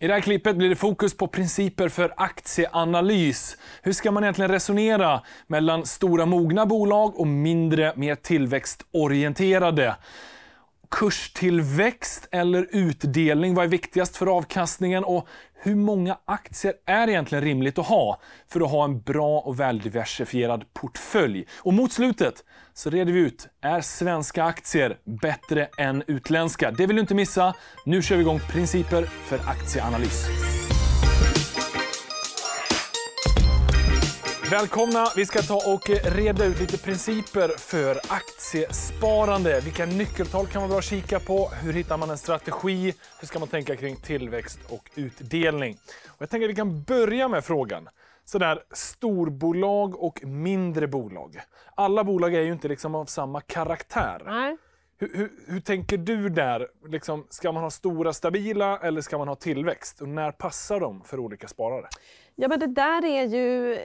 I det här klippet blir det fokus på principer för aktieanalys. Hur ska man egentligen resonera mellan stora mogna bolag och mindre, mer tillväxtorienterade? kurstillväxt eller utdelning? Vad är viktigast för avkastningen? Och hur många aktier är egentligen rimligt att ha för att ha en bra och väldiversifierad portfölj? Och mot slutet så reder vi ut, är svenska aktier bättre än utländska? Det vill du inte missa. Nu kör vi igång principer för aktieanalys. Välkomna! Vi ska ta och reda ut lite principer för aktiesparande. Vilka nyckeltal kan man bra kika på? Hur hittar man en strategi? Hur ska man tänka kring tillväxt och utdelning? Och jag tänker att vi kan börja med frågan. Sådär, storbolag och mindre bolag. Alla bolag är ju inte liksom av samma karaktär. Nej. Hur, hur, hur, tänker du där? Liksom, ska man ha stora stabila eller ska man ha tillväxt? Och när passar de för olika sparare? Ja, men det där är ju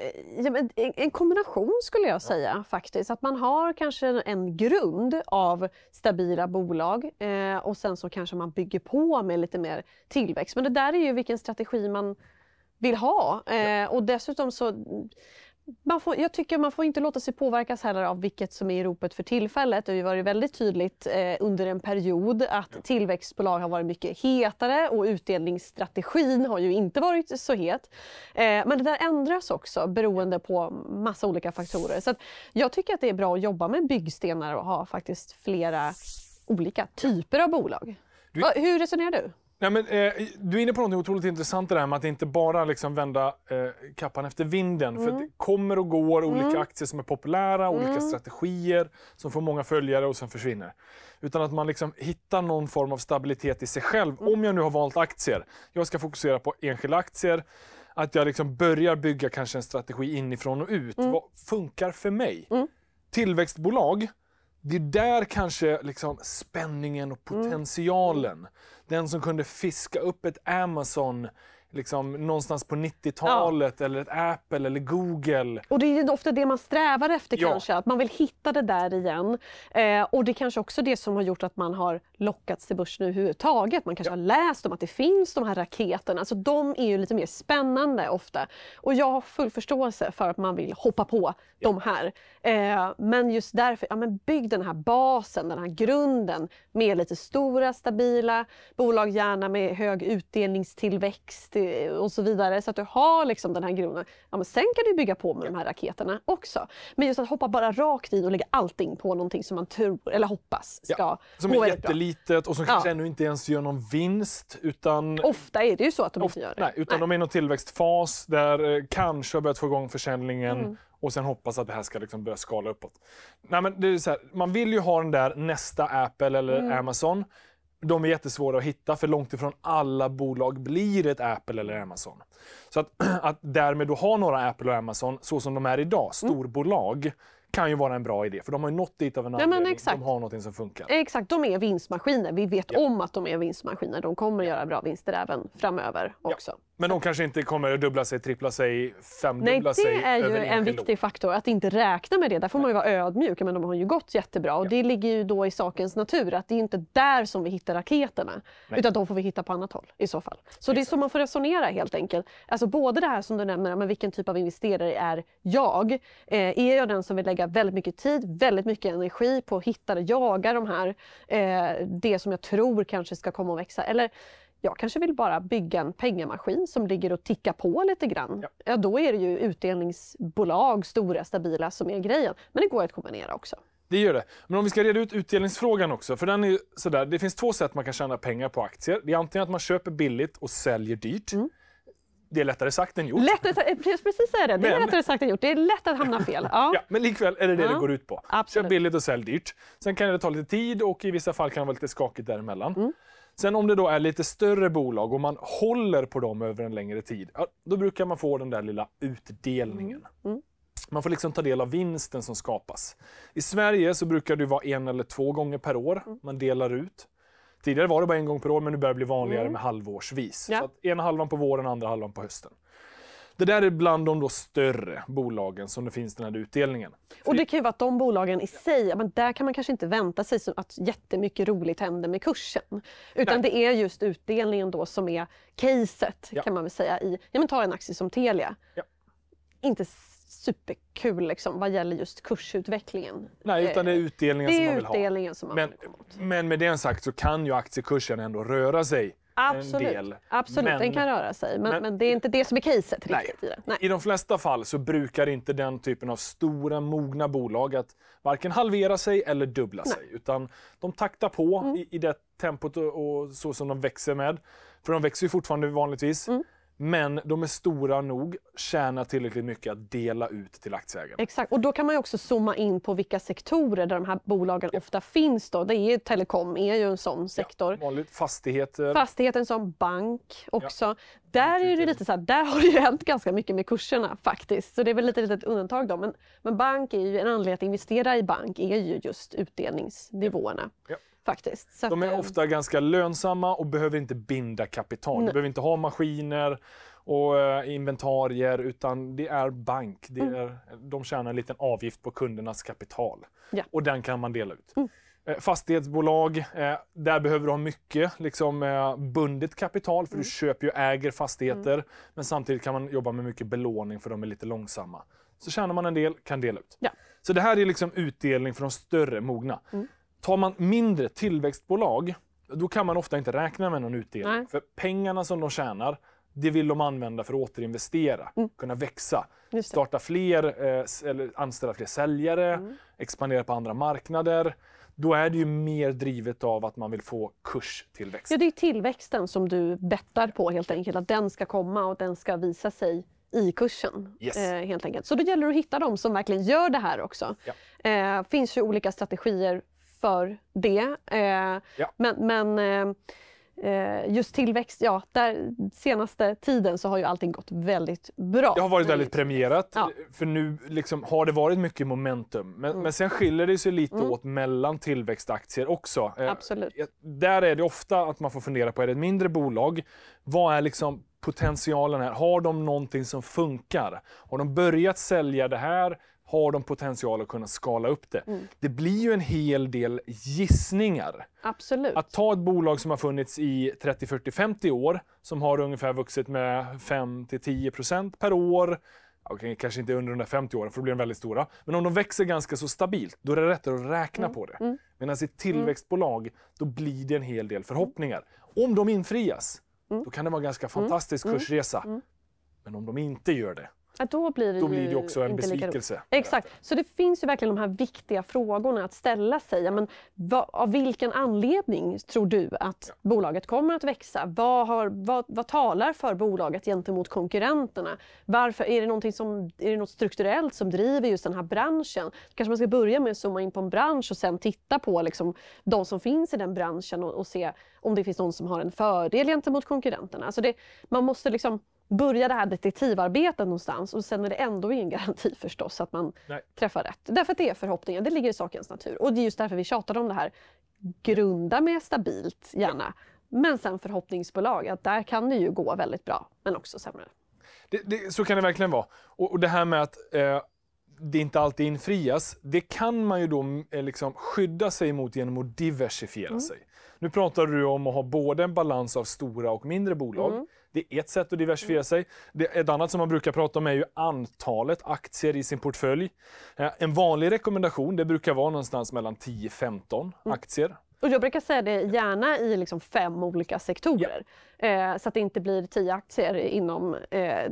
en kombination skulle jag säga faktiskt. Att man har kanske en grund av stabila bolag eh, och sen så kanske man bygger på med lite mer tillväxt. Men det där är ju vilken strategi man vill ha. Eh, och dessutom så man får, jag tycker man får inte låta sig påverkas heller av vilket som är i ropet för tillfället. Det har varit väldigt tydligt eh, under en period att tillväxtbolag har varit mycket hetare och utdelningsstrategin har ju inte varit så het. Eh, men det där ändras också beroende på massa olika faktorer. Så jag tycker att det är bra att jobba med byggstenar och ha faktiskt flera olika typer av bolag. Du... Hur resonerar du? Nej, men, eh, du är inne på något otroligt intressant det här med att inte bara liksom vända eh, kappan efter vinden. Mm. För det kommer och går olika mm. aktier som är populära, mm. olika strategier som får många följare och sen försvinner. Utan att man liksom hittar någon form av stabilitet i sig själv. Mm. Om jag nu har valt aktier, jag ska fokusera på enskilda aktier. Att jag liksom börjar bygga kanske en strategi inifrån och ut. Mm. Vad funkar för mig? Mm. Tillväxtbolag, det är där kanske liksom spänningen och mm. potentialen, mm. den som kunde fiska upp ett Amazon liksom, någonstans på 90-talet ja. eller ett Apple eller Google. Och det är ofta det man strävar efter ja. kanske, att man vill hitta det där igen. Eh, och det är kanske också det som har gjort att man har lockats till börsen överhuvudtaget. Man kanske ja. har läst om att det finns de här raketerna. Alltså, de är ju lite mer spännande ofta. Och jag har full förståelse för att man vill hoppa på de här. Eh, men just därför, ja, men bygg den här basen, den här grunden med lite stora, stabila bolag, gärna med hög utdelningstillväxt Eh, och så vidare så att du har liksom den här grunden. Ja, men sen kan du bygga på med de här raketerna också. Men just att hoppa bara rakt in och lägga allting på någonting som man tror eller hoppas ska ja, Som är jättelitet och som kanske ja. ännu inte ens gör någon vinst. Utan... Ofta är det ju så att de inte gör det. Nej, utan nej. de är i någon tillväxtfas där eh, kanske har börjat få igång försäljningen mm och sen hoppas att det här ska liksom börja skala uppåt. Nej, men det är så här, man vill ju ha den där nästa Apple eller mm. Amazon de är jättesvåra att hitta, för långt ifrån alla bolag blir ett Apple eller Amazon. Så att, att därmed då ha några Apple och Amazon, så som de är idag, mm. storbolag, kan ju vara en bra idé. För de har ju nått dit av en anledning. Ja, exakt. De har något som funkar. Exakt, de är vinstmaskiner. Vi vet ja. om att de är vinstmaskiner. De kommer att göra bra vinster även framöver också. Ja. Men de kanske inte kommer att dubbla sig, trippla sig, femdubbla sig. Nej, det är ju en viktig faktor. Att inte räkna med det. Där får man ju vara ödmjuk. Men de har ju gått jättebra. Och ja. Det ligger ju då i sakens natur att det är inte där som vi hittar raketerna. Nej. Utan de får vi hitta på annat håll i så fall. Så Exakt. det är så man får resonera helt enkelt. Alltså både det här som du nämner, men vilken typ av investerare är jag? Eh, är jag den som vill lägga väldigt mycket tid, väldigt mycket energi på att hitta och jaga de här, eh, det som jag tror kanske ska komma och växa? Eller jag kanske vill bara bygga en pengamaskin som ligger och tickar på lite grann. Ja. ja. då är det ju utdelningsbolag, stora, stabila, som är grejen. Men det går att kombinera också. Det gör det. Men om vi ska reda ut utdelningsfrågan också. För den är sådär, det finns två sätt man kan tjäna pengar på aktier. Det är antingen att man köper billigt och säljer dyrt. Mm. Det är lättare sagt än gjort. Lättare, precis säga det. Det är lättare sagt än gjort. Det är lätt att hamna fel. Ja. ja men likväl är det det ja. det går ut på. Absolut. Köp billigt och sälj dyrt. Sen kan det ta lite tid och i vissa fall kan det vara lite skakigt däremellan. Mm. Sen om det då är lite större bolag och man håller på dem över en längre tid, då brukar man få den där lilla utdelningen. Mm. mm. Man får liksom ta del av vinsten som skapas. I Sverige så brukar det vara en eller två gånger per år mm. man delar ut. Tidigare var det bara en gång per år, men nu börjar det bli vanligare mm. med halvårsvis. Ja. Så att ena halvan på våren, andra halvan på hösten. Det där är bland de då större bolagen som det finns den här utdelningen. Och det kan ju vara att de bolagen i sig, men där kan man kanske inte vänta sig att jättemycket roligt händer med kursen. Utan Nej. det är just utdelningen då som är caset ja. kan man väl säga i, ja men ta en aktie som Telia. Ja. Inte superkul liksom, vad gäller just kursutvecklingen. Nej, utan det är eh, utdelningen det är som man vill utdelningen ha. Som man men, vill men med det sagt så kan ju aktiekursen ändå röra sig Absolut, en del. Absolut, men, den kan röra sig. Men, men, men, det är inte det som är caset nej. riktigt. I, det. Nej. I de flesta fall så brukar inte den typen av stora mogna bolag att varken halvera sig eller dubbla nej. sig. Utan de taktar på mm. i, i det tempot och, och, så som de växer med. För de växer ju fortfarande vanligtvis. Mm men de är stora nog, tjänar tillräckligt mycket att dela ut till aktieägarna. Exakt, och då kan man ju också zooma in på vilka sektorer där de här bolagen ja. ofta finns. Då. Det är, telekom är ju en sån sektor. Ja, vanligt. Fastigheter. Fastigheter som bank också. Ja. Där, är det lite så här, där har det ju hänt ganska mycket med kurserna faktiskt. Så det är väl lite litet undantag då. Men, men bank är ju en anledning att investera i bank är ju just utdelningsnivåerna. Ja. Faktiskt. Så de är eh, ofta ganska lönsamma och behöver inte binda kapital. Nej. Du behöver inte ha maskiner och eh, inventarier utan det är bank. Det mm. är, mm. De tjänar en liten avgift på kundernas kapital ja. och den kan man dela ut. Mm. Eh, fastighetsbolag, där behöver du ha mycket liksom, bundet kapital för mm. du köper och äger fastigheter. Mm. Men samtidigt kan man jobba med mycket belåning för de är lite långsamma. Så tjänar man en del, kan dela ut. Ja. Så det här är liksom utdelning för de större, mogna. Mm. Tar man mindre tillväxtbolag, då kan man ofta inte räkna med någon utdelning. Nej. För pengarna som de tjänar, det vill de använda för att återinvestera, mm. kunna växa, starta fler, eh, eller anställa fler säljare, mm. expandera på andra marknader. Då är det ju mer drivet av att man vill få kurstillväxt. Ja, det är tillväxten som du bettar på helt enkelt, att den ska komma och den ska visa sig i kursen. Yes. Eh, helt enkelt. Så då gäller det att hitta de som verkligen gör det här också. Det ja. eh, finns ju olika strategier för det. Eh, ja. Men, men eh, eh, just tillväxt, ja, där senaste tiden så har ju allting gått väldigt bra. Det har varit väldigt premierat, ja. för nu liksom har det varit mycket momentum. Men, mm. men sen skiljer det sig lite mm. åt mellan tillväxtaktier också. Absolut. Där är det ofta att man får fundera på, är det ett mindre bolag, vad är liksom potentialen här? Har de någonting som funkar? Har de börjat sälja det här? har de potential att kunna skala upp det? Mm. Det blir ju en hel del gissningar. Absolut. Att ta ett bolag som har funnits i 30, 40, 50 år, som har ungefär vuxit med 5 10 per år, okay, kanske inte under de där 50 åren, för då blir de väldigt stora. Men om de växer ganska så stabilt, då är det lättare att räkna mm. på det. Mm. Medan i ett mm. tillväxtbolag, då blir det en hel del förhoppningar. Om de infrias, mm. då kan det vara en ganska mm. fantastisk kursresa. Men om de inte gör det, då blir det, då blir det också en besvikelse. Exakt. Så det finns ju verkligen de här viktiga frågorna att ställa sig. Men vad, av vilken anledning tror du att ja. bolaget kommer att växa? Vad, har, vad, vad talar för bolaget gentemot konkurrenterna? Varför, är, det som, är det något strukturellt som driver just den här branschen? kanske man ska börja med att zooma in på en bransch och sen titta på liksom, de som finns i den branschen och, och se om det finns någon som har en fördel gentemot konkurrenterna. Alltså det, man måste liksom börja det här detektivarbetet någonstans och sen är det ändå ingen garanti förstås att man Nej. träffar rätt. Därför att det är förhoppningen, det ligger i sakens natur. Och det är just därför vi tjatar om det här. Grunda med stabilt gärna. Men sen förhoppningsbolag, att där kan det ju gå väldigt bra, men också sämre. Det, det, så kan det verkligen vara. Och, och det här med att eh, det inte alltid infrias, det kan man ju då eh, liksom skydda sig mot genom att diversifiera mm. sig. Nu pratar du om att ha både en balans av stora och mindre bolag. Mm. Det är ett sätt att diversifiera mm. sig. Det, ett annat som man brukar prata om är ju antalet aktier i sin portfölj. Eh, en vanlig rekommendation det brukar vara någonstans mellan 10-15 mm. aktier. Och jag brukar säga det gärna i liksom fem olika sektorer. Ja. Eh, så att det inte blir tio aktier inom eh,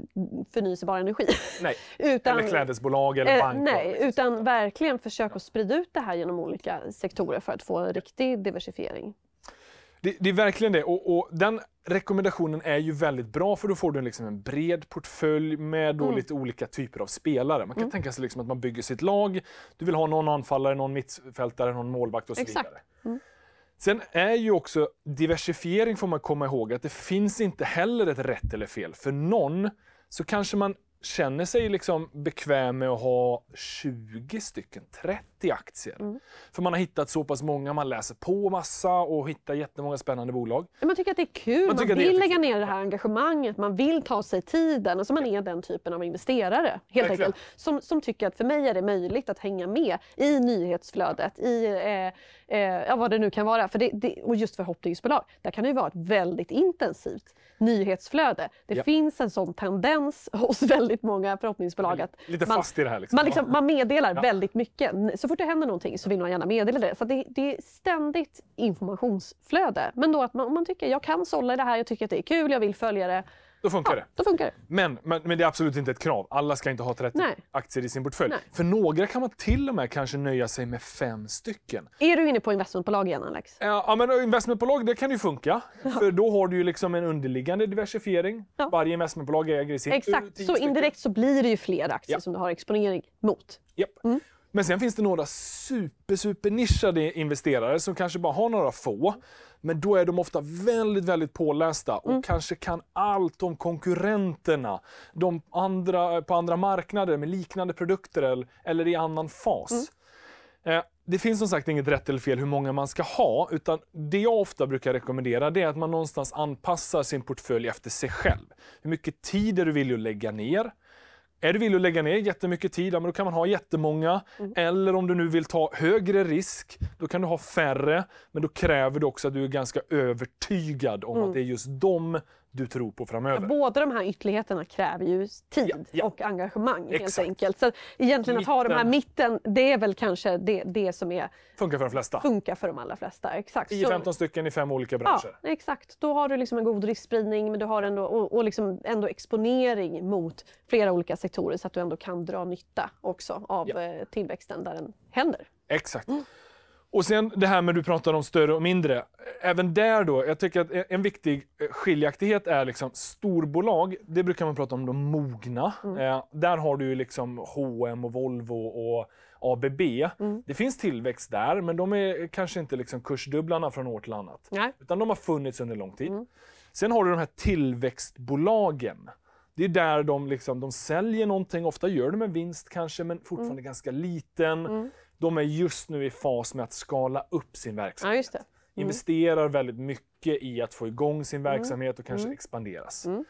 förnyelsebar energi. Nej. utan, eller klädesbolag eller eh, banker. Nej, liksom. utan verkligen försök att sprida ut det här genom olika sektorer för att få en riktig diversifiering. Det, det, är verkligen det. Och, och, den rekommendationen är ju väldigt bra för då får du liksom en bred portfölj med då mm. lite olika typer av spelare. Man kan mm. tänka sig liksom att man bygger sitt lag. Du vill ha någon anfallare, någon mittfältare, någon målvakt och så Exakt. vidare. Mm. Sen är ju också diversifiering får man komma ihåg att det finns inte heller ett rätt eller fel. För någon så kanske man känner sig liksom bekväm med att ha 20 stycken, 30 i aktier. Mm. För man har hittat så pass många, man läser på massa och hittar jättemånga spännande bolag. Man tycker att det är kul, man, man vill lägga ner det här engagemanget, man vill ta sig tiden. Alltså man är den typen av investerare helt Verkligen. enkelt. Som, som tycker att för mig är det möjligt att hänga med i nyhetsflödet, i eh, eh, vad det nu kan vara. För det, det, och just förhoppningsbolag, där kan det ju vara ett väldigt intensivt nyhetsflöde. Det ja. finns en sån tendens hos väldigt många förhoppningsbolag att Lite man, i det här liksom. man, liksom, man meddelar ja. väldigt mycket. Så fort det händer någonting så vill man gärna meddela det. Så det, det, är ständigt informationsflöde. Men då att man, om man tycker jag kan sålla i det här, jag tycker att det är kul, jag vill följa det. Då funkar, ja, det. Då funkar det. Men, men, men, det är absolut inte ett krav. Alla ska inte ha 30 Nej. aktier i sin portfölj. Nej. För några kan man till och med kanske nöja sig med fem stycken. Är du inne på investmentbolag igen, Alex? Ja, men investmentbolag det kan ju funka. Ja. För då har du ju liksom en underliggande diversifiering. Ja. Varje investmentbolag äger i sin Exakt, så stycken. indirekt så blir det ju fler aktier som du har exponering mot. Yep. Mm. Men sen finns det några super, super nischade investerare som kanske bara har några få. Men då är de ofta väldigt, väldigt pålästa och mm. kanske kan allt om konkurrenterna de andra, på andra marknader med liknande produkter eller, eller i annan fas. Mm. Eh, det finns som sagt inget rätt eller fel hur många man ska ha, utan det jag ofta brukar rekommendera det är att man någonstans anpassar sin portfölj efter sig själv. Hur mycket tid är du villig att lägga ner? Är du villig att lägga ner jättemycket tid, ja, men då kan man ha jättemånga. Mm. Eller om du nu vill ta högre risk, då kan du ha färre. Men då kräver det också att du är ganska övertygad om mm. att det är just de du tror på framöver. båda de här ytterligheterna kräver ju tid ja, ja. och engagemang Exakt. helt enkelt. Så egentligen mitten. att ha de här mitten, det är väl kanske det, det som är... Funkar för de flesta. Funkar för de allra flesta. Exakt. 10-15 stycken i fem olika branscher. Ja, exakt. Då har du liksom en god riskspridning men du har ändå, och, och liksom ändå exponering mot flera olika sektorer så att du ändå kan dra nytta också av eh, tillväxten där den händer. Exakt. Mm. Och sen det här med du pratar om större och mindre. Även där då, jag tycker att en viktig eh, skiljaktighet är liksom storbolag, det brukar man prata om de mogna. Mm. Eh, där har du ju liksom H&M och Volvo och ABB. Mm. Det finns tillväxt där, men de är kanske inte liksom kursdubblarna från år till annat. Nej. Utan de har funnits under lång tid. Mm. Sen har du de här tillväxtbolagen. Det är där de, liksom, de säljer någonting, ofta gör de en vinst kanske, men fortfarande mm. ganska liten mm de är just nu i fas med att skala upp sin verksamhet. Ja, just det. Mm. Investerar väldigt mycket i att få igång sin mm. verksamhet och kanske mm. expanderas. Mm.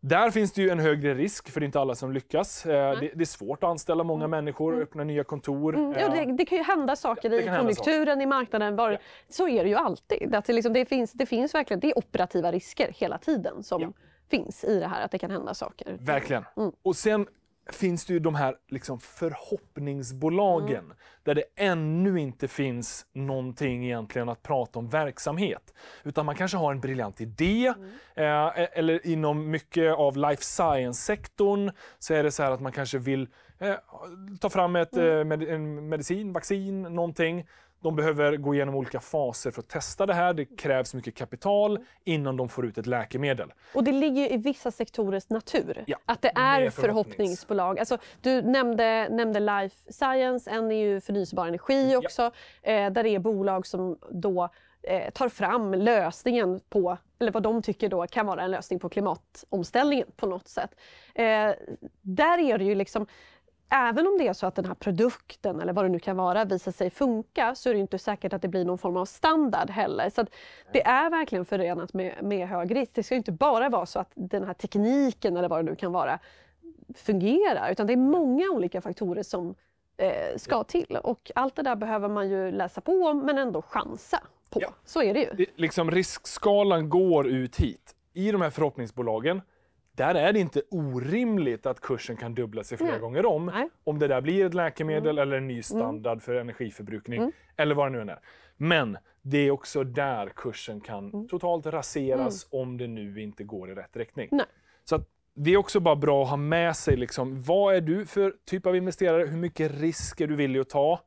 Där finns det ju en högre risk, för det är inte alla som lyckas. Mm. Det, det, är svårt att anställa många mm. människor, mm. öppna nya kontor. Mm. Ja, det, eh, det, kan ju hända saker i konjunkturen, saker. i marknaden. Var, ja. Så är det ju alltid. Att det, liksom, det, finns, det finns verkligen det är operativa risker hela tiden som ja. finns i det här, att det kan hända saker. Verkligen. Och sen finns det ju de här liksom förhoppningsbolagen mm. där det ännu inte finns någonting egentligen att prata om verksamhet. Utan man kanske har en briljant idé mm. eh, e-, eller inom mycket av life science-sektorn så är det så här att man kanske vill eh, ta fram ett, mm. Eh, med, en medicin, vaccin, någonting de behöver gå igenom olika faser för att testa det här. Det krävs mycket kapital innan de får ut ett läkemedel. Och det ligger i vissa sektorers natur ja, att det är, förhoppningsbolag. Alltså, du nämnde, nämnde Life Science, en är ju förnyelsebar energi också, ja. eh, där det är bolag som då eh, tar fram lösningen på, eller vad de tycker då kan vara en lösning på klimatomställningen på något sätt. Eh, där är det ju liksom, även om det är så att den här produkten eller vad det nu kan vara visar sig funka så är det inte säkert att det blir någon form av standard heller. Så det är verkligen förenat med, med hög risk. Det ska inte bara vara så att den här tekniken eller vad det nu kan vara fungerar utan det är många olika faktorer som eh, ska till och allt det där behöver man ju läsa på om men ändå chansa på. Ja. Så är det ju. Det, liksom riskskalan går ut hit. I de här förhoppningsbolagen där är det inte orimligt att kursen kan dubbla sig flera Nej. gånger om. Nej. Om det där blir ett läkemedel mm. eller en ny mm. standard mm. för energiförbrukning mm. eller vad det nu är. Men det är också där kursen kan mm. totalt raseras mm. om det nu inte går i rätt riktning. Nej. Så det är också bara bra att ha med sig liksom, vad är du för typ av investerare, hur mycket risk är du villig att ta?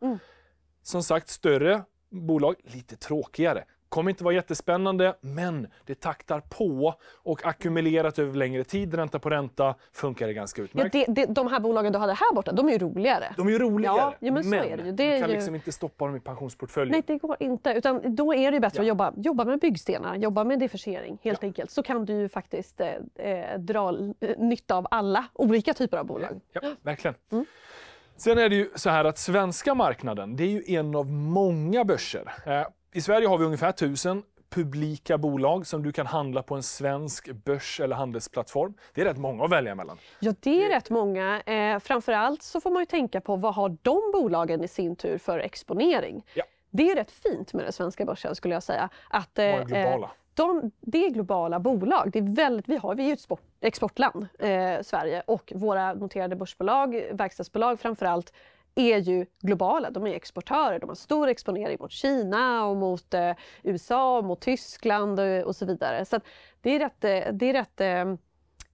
Som sagt, större bolag, lite tråkigare. Kommer inte vara jättespännande, men det taktar på och ackumulerat över längre tid, ränta på ränta, funkar det ganska utmärkt. Ja, det, det, de här bolagen du hade här borta, de är ju roligare. De är ju roligare, ja, men, men du kan ju... liksom inte stoppa dem i pensionsportföljen. Nej, det går inte. Utan då är det bättre ja. att jobba, jobba med byggstenar, jobba med differentiering helt ja. enkelt. Så kan du ju faktiskt eh, eh dra eh, nytta av alla olika typer av bolag. Ja, verkligen. Mm. Sen är det ju så här att svenska marknaden, det är ju en av många börser. Eh, i Sverige har vi ungefär 1000 publika bolag som du kan handla på en svensk börs eller handelsplattform. Det är rätt många att välja mellan. Ja, det är rätt många. Eh, framför så får man ju tänka på vad har de bolagen i sin tur för exponering. Ja. Det är rätt fint med den svenska börsen skulle jag säga. Att, eh, Många globala. De, det är globala bolag. Det är väldigt, vi, har, vi är ett exportland, eh, Sverige, och våra noterade börsbolag, verkstadsbolag framför allt, är ju globala. De är exportörer. De har stor exponering mot Kina och mot eh, USA och mot Tyskland och, och så vidare. Så det är rätt, eh, det är rätt eh,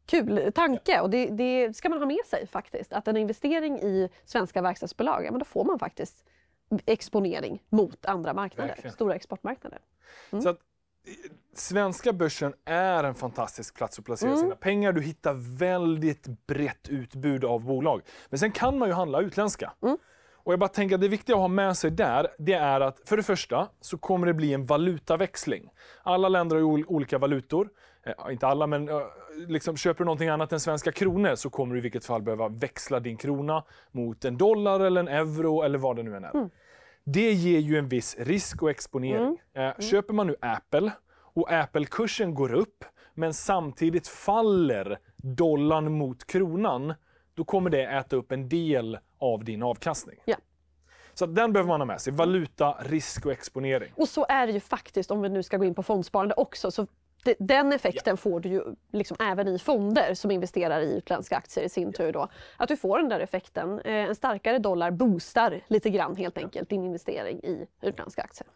kul tanke och det, det, ska man ha med sig faktiskt. Att en investering i svenska verkstadsbolag, ja, men då får man faktiskt exponering mot andra marknader, Verkligen. stora exportmarknader. Mm. Så att, Svenska börsen är en fantastisk plats att placera mm. sina pengar. Du hittar väldigt brett utbud av bolag. Men sen kan man ju handla utländska. Mm. Och jag bara tänker att det viktiga att ha med sig där, det är att för det första så kommer det bli en valutaväxling. Alla länder har ju olika valutor. Eh, inte alla, men eh, liksom, köper du någonting annat än svenska kronor så kommer du i vilket fall behöva växla din krona mot en dollar eller en euro eller vad det nu än är. Mm. Det ger ju en viss risk och exponering. Mm. Eh, mm. köper man nu Apple och Apple-kursen går upp, men samtidigt faller dollarn mot kronan, då kommer det äta upp en del av din avkastning. Ja. Så den behöver man ha med sig. Valuta, risk och exponering. Och så är det ju faktiskt om vi nu ska gå in på fondsparande också. Så den effekten ja. får du ju liksom även i fonder som investerar i utländska aktier i sin ja. tur. Då. Att du får den där effekten. Eh, en starkare dollar boostar lite grann helt enkelt din investering i utländska aktier.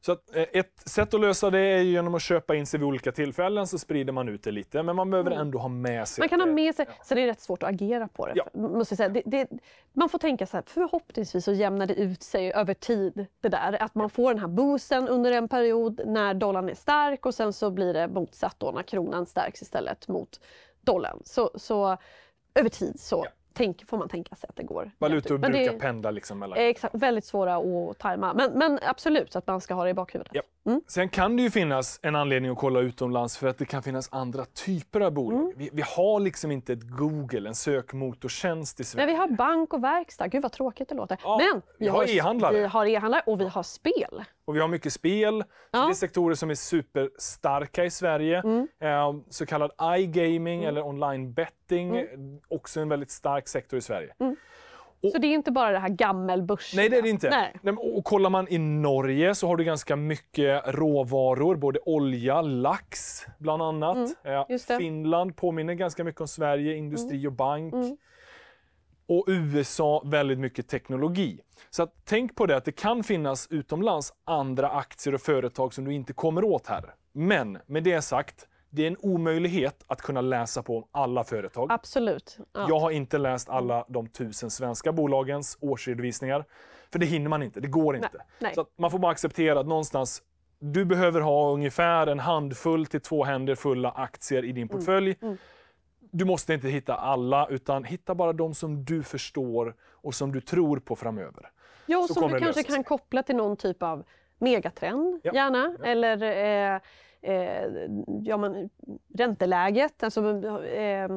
Så att, eh, ett sätt att lösa det är genom att köpa in sig vid olika tillfällen så sprider man ut det lite. Men man behöver mm. ändå ha med sig Man kan ha med sig, ja. sen är det rätt svårt att agera på det. Ja. Måste säga. Det, det, man får tänka så här, förhoppningsvis så jämnar det ut sig över tid det där. Att man får den här boosten under en period när dollarn är stark och sen så blir det motsatt då när kronan stärks istället mot dollarn. Så, så över tid så ja tänk, får man tänka sig att det går. Valutor brukar det, pendla liksom mellan. Exakt, väldigt svåra att tajma. Men, men absolut att man ska ha det i bakhuvudet. Ja. Mm. Sen kan det ju finnas en anledning att kolla utomlands för att det kan finnas andra typer av bolag. Mm. Vi, vi, har liksom inte ett Google, en sökmotortjänst i Sverige. Men vi har bank och verkstad. Gud vad tråkigt det låter. Ja, men vi, vi har e-handlare. Vi har e-handlare och vi har spel och vi har mycket spel. Ja. Det är sektorer som är superstarka i Sverige. Mm. Ehm, så kallad iGaming mm. eller online betting, mm. också en väldigt stark sektor i Sverige. Mm. Och, så det är inte bara det här gammelbörsen? Nej, det är det inte. Nej. Nej, och, kollar man i Norge så har du ganska mycket råvaror, både olja, lax bland annat. Eh, Finland påminner ganska mycket om Sverige, industri mm. och bank och USA väldigt mycket teknologi. Så att, tänk på det att det kan finnas utomlands andra aktier och företag som du inte kommer åt här. Men med det sagt, det är en omöjlighet att kunna läsa på om alla företag. Absolut. Ja. Jag har inte läst alla de tusen svenska bolagens årsredovisningar. För det hinner man inte, det går inte. Nej, nej. Så man får bara acceptera att någonstans du behöver ha ungefär en handfull till två händer fulla aktier i din mm, portfölj. Mm, mm du måste inte hitta alla, utan hitta bara de som du förstår och som du tror på framöver. Ja, och som du kanske kan koppla till någon typ av megatrend, ja. gärna. Ja. Eller eh, eh, ja, men, ränteläget. Alltså, eh,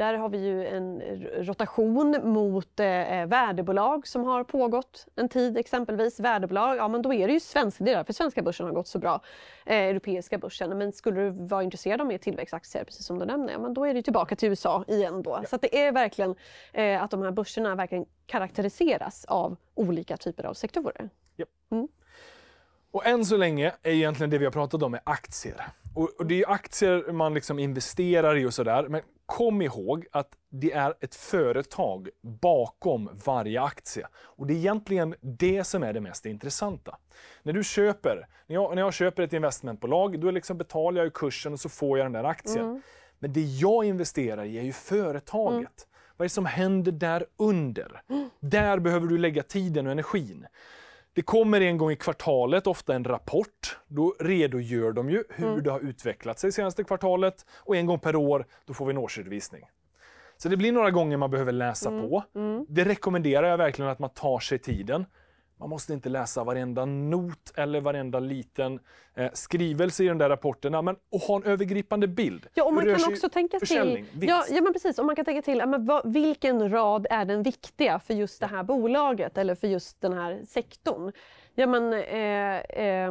där har vi ju en rotation mot eh, eh, värdebolag som har pågått en tid exempelvis. Värdebolag, ja men då är det ju svenska, det är därför svenska börsen har gått så bra. Eh, europeiska börsen, men skulle du vara intresserad av mer tillväxtaktier, precis som du nämner, ja, men då är det ju tillbaka till USA igen då. Ja. Så det är verkligen eh, att de här börserna verkligen karaktäriseras av olika typer av sektorer. Ja. Mm. Och än så länge är egentligen det vi har pratat om är aktier. Och, och, det är aktier man liksom investerar i och sådär. Men kom ihåg att det är ett företag bakom varje aktie. Och det är egentligen det som är det mest intressanta. När du köper, när jag, när jag köper ett investmentbolag, då liksom betalar jag kursen och så får jag den där aktien. Mm. Men det jag investerar i är ju företaget. Mm. Vad är det som händer där under? Mm. Där behöver du lägga tiden och energin. Det kommer en gång i kvartalet, ofta en rapport. Då redogör de ju hur mm. det har utvecklat sig senaste kvartalet. Och en gång per år, då får vi en årsredovisning. Så det blir några gånger man behöver läsa mm. på. Mm. Det rekommenderar jag verkligen att man tar sig tiden. Man måste inte läsa varenda not eller varenda liten eh, skrivelse i de där rapporterna, men att ha en övergripande bild. Ja, och man kan också tänka till... Ja, ja, men precis. Och man kan tänka till, men vad, vilken rad är den viktiga för just det här bolaget eller för just den här sektorn? Ja, men, eh, eh,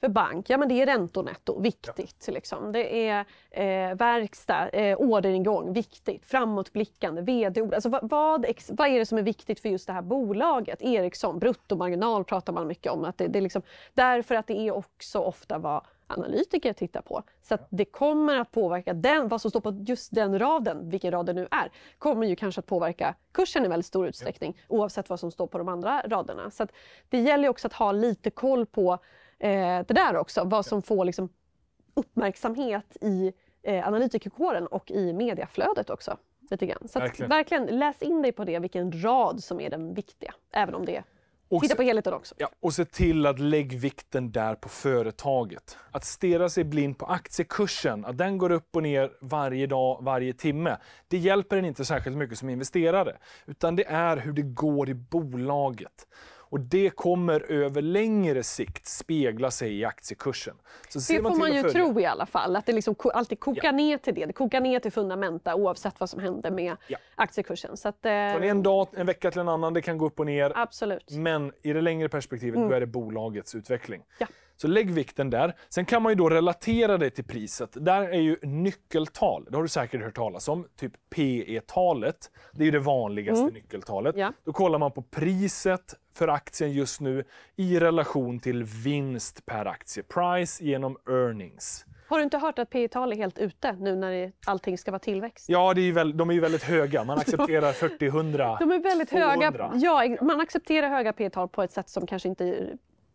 för bank, ja men det är räntonetto, viktigt. Ja. Liksom. Det är eh, verkstad, eh, orderingång, viktigt. Framåtblickande, vd-ord. Alltså, vad, vad, vad, är det som är viktigt för just det här bolaget? Ericsson, bruttomarginal pratar man mycket om. Att det, det liksom, därför att det är också ofta vad analytiker tittar på. Så att det kommer att påverka den, vad som står på just den raden, vilken rad det nu är, kommer ju kanske att påverka kursen i väldigt stor utsträckning oavsett vad som står på de andra raderna. Så det gäller också att ha lite koll på Eh, det där också. Vad som får liksom, uppmärksamhet i eh, analytikerkåren och i mediaflödet också. Lite grann. Så verkligen. Att, verkligen läs in dig på det, vilken rad som är den viktiga. Även om det är Titta se, på helheten också. Ja, och se till att lägg vikten där på företaget. Att stirra sig blind på aktiekursen, att den går upp och ner varje dag, varje timme. Det hjälper en inte särskilt mycket som investerare. Utan det är hur det går i bolaget. Och det kommer över längre sikt spegla sig i aktiekursen. Så det man får man ju följa. tro i alla fall, att det liksom alltid kokar ja. ner till det. Det kokar ner till fundamenta oavsett vad som händer med ja. aktiekursen. Så att, eh... Från en dag, en vecka till en annan, det kan gå upp och ner. Absolut. Men i det längre perspektivet, mm. då är det bolagets utveckling. Ja. Så lägg vikten där. Sen kan man ju då relatera det till priset. Där är ju nyckeltal, det har du säkert hört talas om, typ PE-talet. Det är ju det vanligaste mm. nyckeltalet. Ja. Då kollar man på priset för aktien just nu i relation till vinst per aktie, price genom earnings. Har du inte hört att P tal är helt ute nu när allting ska vara tillväxt? Ja, är väl, de är ju väldigt höga. Man accepterar 40, 100, De är väldigt 200. höga. Ja, man accepterar höga P tal på ett sätt som kanske inte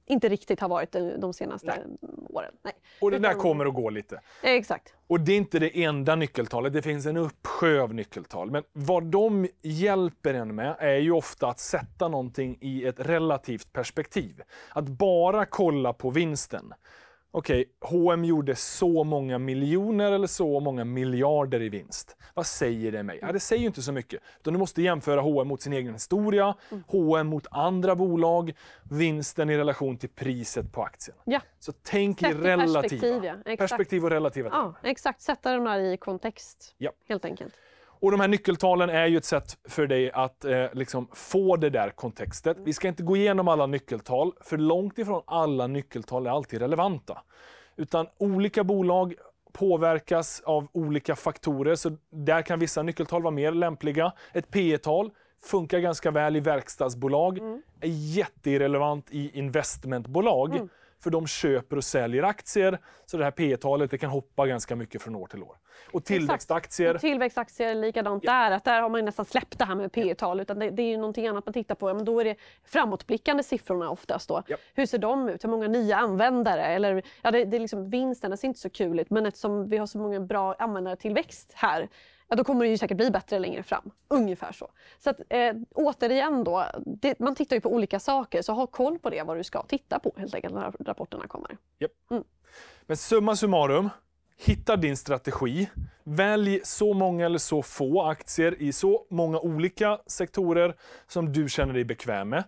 inte riktigt har varit de senaste Nej. åren. Nej. Och det där kommer att gå lite. Exakt. Och det är inte det enda nyckeltalet, det finns en uppsjö av nyckeltal. Men vad de hjälper en med är ju ofta att sätta någonting i ett relativt perspektiv. Att bara kolla på vinsten okej, okay, H&M gjorde så många miljoner eller så många miljarder i vinst. Vad säger det mig? Ja, det säger ju inte så mycket. Utan du måste jämföra H&M mot sin egen historia, mm. H&M mot andra bolag, vinsten i relation till priset på aktien. Ja. Så tänk Sätt i relativa. Perspektiv, ja. perspektiv och relativa. Ja, exakt, sätta de där i kontext ja. helt enkelt. Och de här nyckeltalen är ju ett sätt för dig att eh, liksom få det där kontextet. Vi ska inte gå igenom alla nyckeltal, för långt ifrån alla nyckeltal är alltid relevanta. Utan olika bolag påverkas av olika faktorer, så där kan vissa nyckeltal vara mer lämpliga. Ett P tal funkar ganska väl i verkstadsbolag, mm. är jätteirrelevant i investmentbolag. Mm för de köper och säljer aktier. Så det här P talet det kan hoppa ganska mycket från år till år. Och tillväxtaktier... Och tillväxtaktier likadant ja. där. Att där har man nästan släppt det här med P tal. Utan det, det är ju någonting annat man tittar på. Ja, men då är det framåtblickande siffrorna oftast. Då. Ja. Hur ser de ut? Hur många nya användare? Eller, ja, det, det är liksom, vinsten är inte så kul ut men eftersom vi har så många bra användartillväxt här ja, då kommer det ju säkert bli bättre längre fram. Ungefär så. Så att, eh, återigen då, det, man tittar ju på olika saker så ha koll på det vad du ska titta på helt enkelt när rapporterna kommer. Yep. Mm. Men summa summarum, hitta din strategi. Välj så många eller så få aktier i så många olika sektorer som du känner dig bekväm med.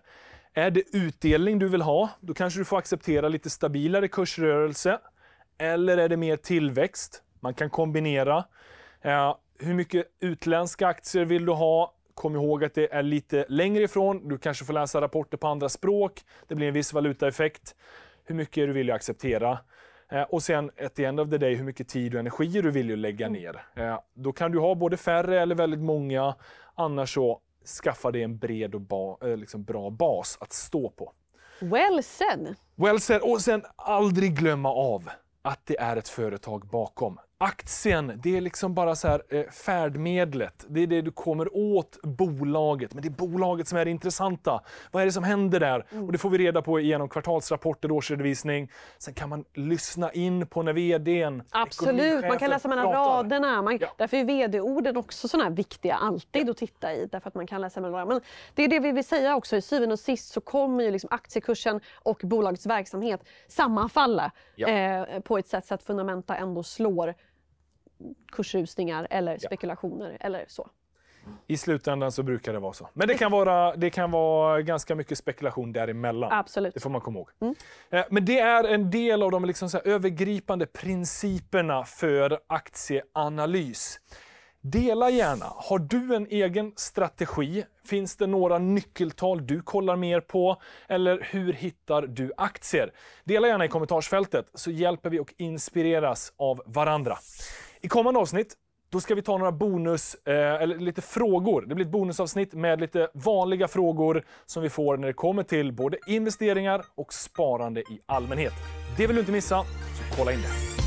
Är det utdelning du vill ha, då kanske du får acceptera lite stabilare kursrörelse. Eller är det mer tillväxt? Man kan kombinera. Eh, hur mycket utländska aktier vill du ha? Kom ihåg att det är lite längre ifrån. Du kanske får läsa rapporter på andra språk. Det blir en viss valutaeffekt. Hur mycket är du villig att acceptera? Eh, och sen, at the end of the day, hur mycket tid och energi du vill lägga mm. ner. Eh, då kan du ha både färre eller väldigt många. Annars så, skaffa dig en bred och ba, eh, liksom bra bas att stå på. Well said! Well said! Och sen, aldrig glömma av att det är ett företag bakom. Aktien, det är liksom bara så här, eh, färdmedlet. Det är det du kommer åt bolaget, men det är bolaget som är det intressanta. Vad är det som händer där? Mm. Och Det får vi reda på genom kvartalsrapporter, och årsredovisning. Sen kan man lyssna in på när vdn, Absolut, man kan läsa mellan raderna. Man, ja. Därför är vd-orden också sådana här viktiga alltid ja. att titta i. Därför att man kan läsa mellan raderna. det är det vi vill säga också. I syvende och sist så kommer ju liksom aktiekursen och bolagets verksamhet sammanfalla ja. eh, på ett sätt så att fundamenta ändå slår kursrusningar eller spekulationer ja. eller så. I slutändan så brukar det vara så. Men det kan vara, det kan vara ganska mycket spekulation däremellan. Absolut. Det får man komma ihåg. Mm. Eh, men det är en del av de liksom övergripande principerna för aktieanalys. Dela gärna. Har du en egen strategi? Finns det några nyckeltal du kollar mer på? Eller hur hittar du aktier? Dela gärna i kommentarsfältet så hjälper vi och inspireras av varandra. I kommande avsnitt då ska vi ta några bonus, eh, eller lite frågor. Det blir ett bonusavsnitt med lite vanliga frågor som vi får när det kommer till både investeringar och sparande i allmänhet. Det vill du inte missa, så kolla in det.